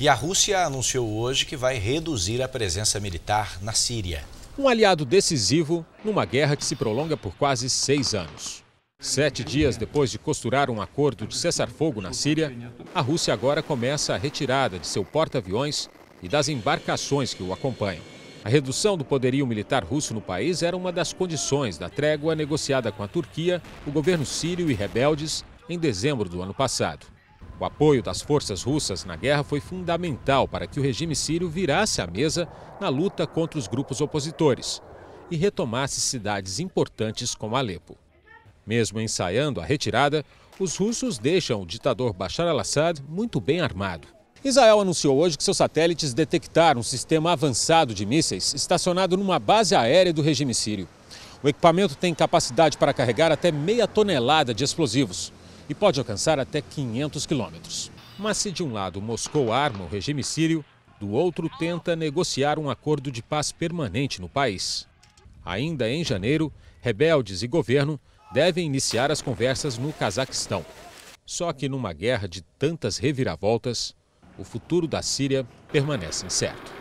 E a Rússia anunciou hoje que vai reduzir a presença militar na Síria. Um aliado decisivo numa guerra que se prolonga por quase seis anos. Sete dias depois de costurar um acordo de cessar-fogo na Síria, a Rússia agora começa a retirada de seu porta-aviões e das embarcações que o acompanham. A redução do poderio militar russo no país era uma das condições da trégua negociada com a Turquia, o governo sírio e rebeldes em dezembro do ano passado. O apoio das forças russas na guerra foi fundamental para que o regime sírio virasse à mesa na luta contra os grupos opositores e retomasse cidades importantes como Alepo. Mesmo ensaiando a retirada, os russos deixam o ditador Bashar al-Assad muito bem armado. Israel anunciou hoje que seus satélites detectaram um sistema avançado de mísseis estacionado numa base aérea do regime sírio. O equipamento tem capacidade para carregar até meia tonelada de explosivos e pode alcançar até 500 quilômetros. Mas se de um lado Moscou arma o regime sírio, do outro tenta negociar um acordo de paz permanente no país. Ainda em janeiro, rebeldes e governo devem iniciar as conversas no Cazaquistão. Só que numa guerra de tantas reviravoltas, o futuro da Síria permanece incerto.